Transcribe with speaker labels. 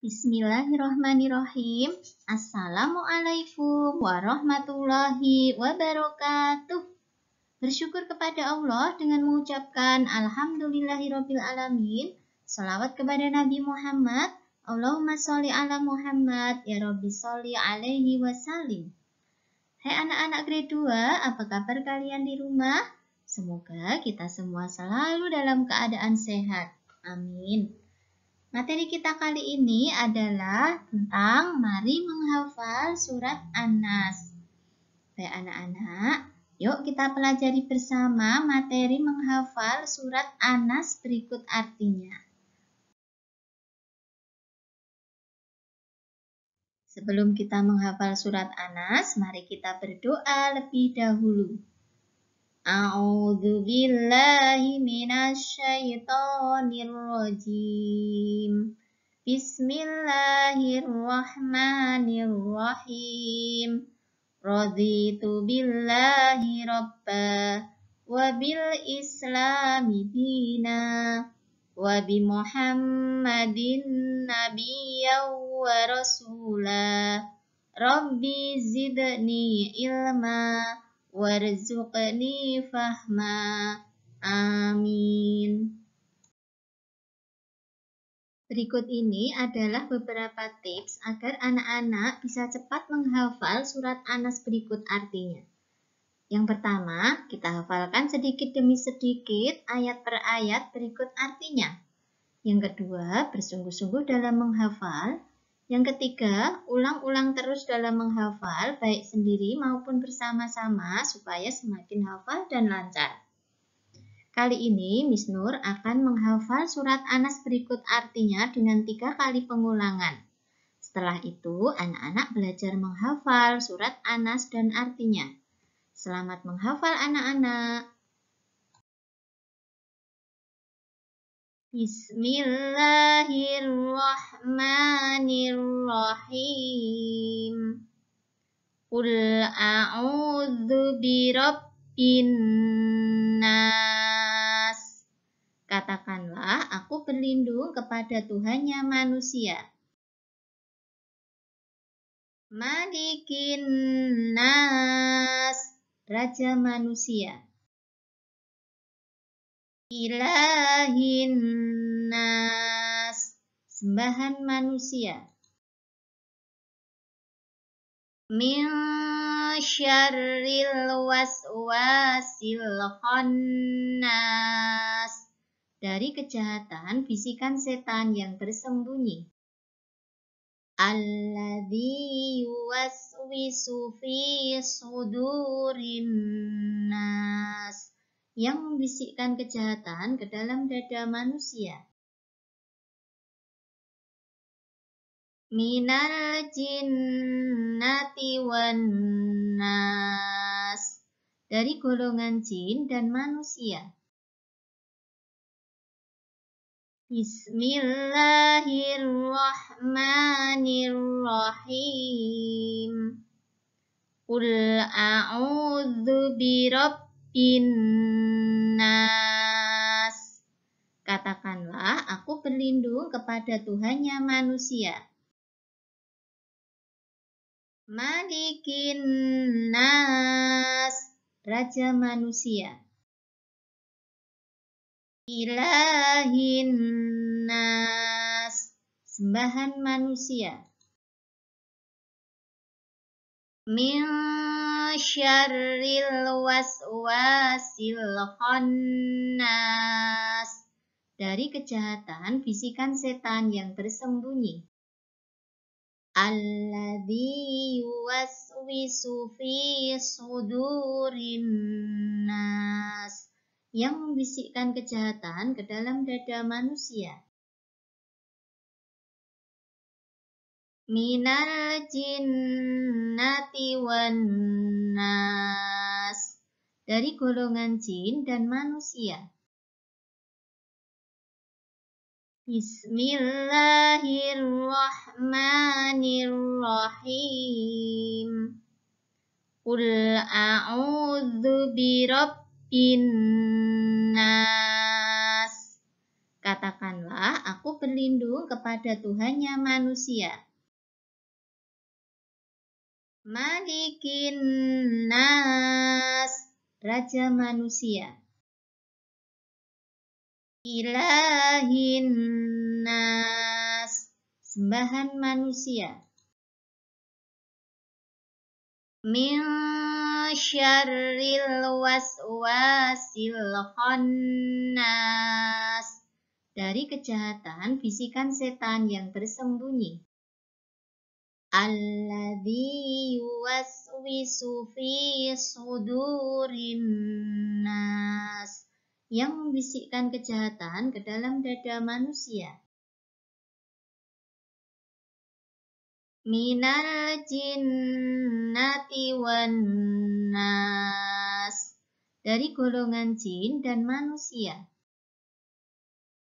Speaker 1: Bismillahirrahmanirrahim. Assalamualaikum warahmatullahi wabarakatuh. Bersyukur kepada Allah dengan mengucapkan Alhamdulillahirabbil alamin. Salawat kepada Nabi Muhammad. Allahumma sholli ala Muhammad ya Rabbi sholli alaihi wasallim. Hai anak-anak grade 2, apa kabar kalian di rumah? Semoga kita semua selalu dalam keadaan sehat. Amin. Materi kita kali ini adalah tentang mari menghafal surat Anas. Baik anak-anak, yuk kita pelajari bersama materi menghafal surat Anas berikut artinya. Sebelum kita menghafal surat Anas, mari kita berdoa lebih dahulu. أعوذ بالله من الشيطان الرجيم بسم الله الرحمن الرحيم رضيت بالله ربا وبالإسلام دينا وبمحمد نبيا ورسولا ربي زدني علما warzuqni fahma. Amin. Berikut ini adalah beberapa tips agar anak-anak bisa cepat menghafal surat Anas berikut artinya. Yang pertama, kita hafalkan sedikit demi sedikit ayat per ayat berikut artinya. Yang kedua, bersungguh-sungguh dalam menghafal yang ketiga, ulang-ulang terus dalam menghafal, baik sendiri maupun bersama-sama, supaya semakin hafal dan lancar. Kali ini, Miss Nur akan menghafal surat Anas berikut artinya dengan tiga kali pengulangan. Setelah itu, anak-anak belajar menghafal surat Anas dan artinya. Selamat menghafal anak-anak. Bismillahirrahmanirrahim. Qul a'udzu birabbin nas. Katakanlah, aku berlindung kepada Tuhannya manusia. Malikin nas, raja manusia ilahin nas sembahan manusia min syarril waswasil khannas dari kejahatan bisikan setan yang bersembunyi alladzi yuwaswisu fi sudurin nas yang membisikkan kejahatan ke dalam dada manusia. Minal jinnati wan nas dari golongan jin dan manusia. Bismillahirrahmanirrahim. Qul a'udzu birabbil Innas. Katakanlah, aku berlindung kepada Tuhannya manusia. Malikin nas, Raja manusia. Ilahin nas, sembahan manusia. Min syarril waswasil khannas. Dari kejahatan bisikan setan yang bersembunyi. Alladhi yuwaswisu fi sudurin nas. Yang membisikkan kejahatan ke dalam dada manusia. minal jinnati wan nas dari golongan jin dan manusia Bismillahirrahmanirrahim Qul a'udzu birabbin Katakanlah aku berlindung kepada Tuhannya manusia Malikin nas Raja manusia Ilahin nas Sembahan manusia Min syarril waswasil khannas Dari kejahatan bisikan setan yang bersembunyi alladhi yuwaswisu fi sudurin nas yang membisikkan kejahatan ke dalam dada manusia minal jinnati wan nas dari golongan jin dan manusia